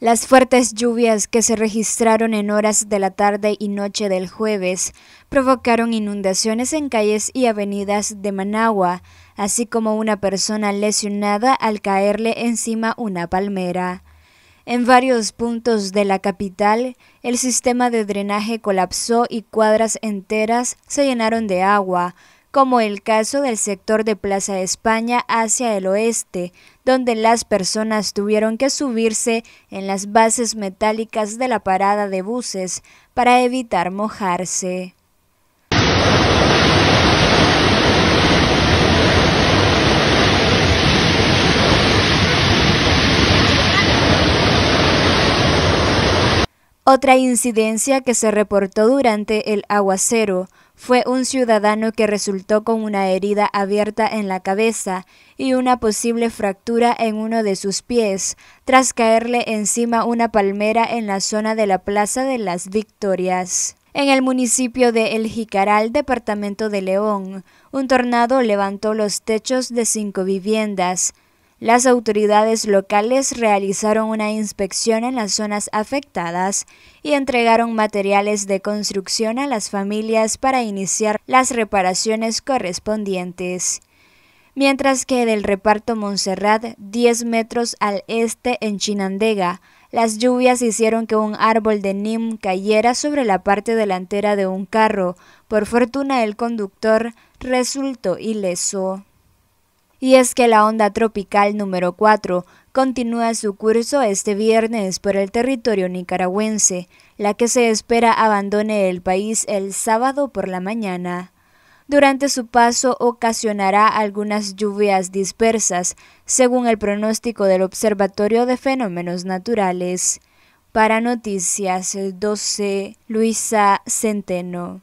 Las fuertes lluvias que se registraron en horas de la tarde y noche del jueves provocaron inundaciones en calles y avenidas de Managua, así como una persona lesionada al caerle encima una palmera. En varios puntos de la capital, el sistema de drenaje colapsó y cuadras enteras se llenaron de agua, como el caso del sector de Plaza España hacia el oeste, donde las personas tuvieron que subirse en las bases metálicas de la parada de buses para evitar mojarse. Otra incidencia que se reportó durante el aguacero fue un ciudadano que resultó con una herida abierta en la cabeza y una posible fractura en uno de sus pies, tras caerle encima una palmera en la zona de la Plaza de las Victorias. En el municipio de El Jicaral, departamento de León, un tornado levantó los techos de cinco viviendas, las autoridades locales realizaron una inspección en las zonas afectadas y entregaron materiales de construcción a las familias para iniciar las reparaciones correspondientes. Mientras que del reparto Montserrat, 10 metros al este en Chinandega, las lluvias hicieron que un árbol de Nim cayera sobre la parte delantera de un carro. Por fortuna el conductor resultó ileso. Y es que la onda tropical número 4 continúa su curso este viernes por el territorio nicaragüense, la que se espera abandone el país el sábado por la mañana. Durante su paso ocasionará algunas lluvias dispersas, según el pronóstico del Observatorio de Fenómenos Naturales. Para Noticias 12, Luisa Centeno.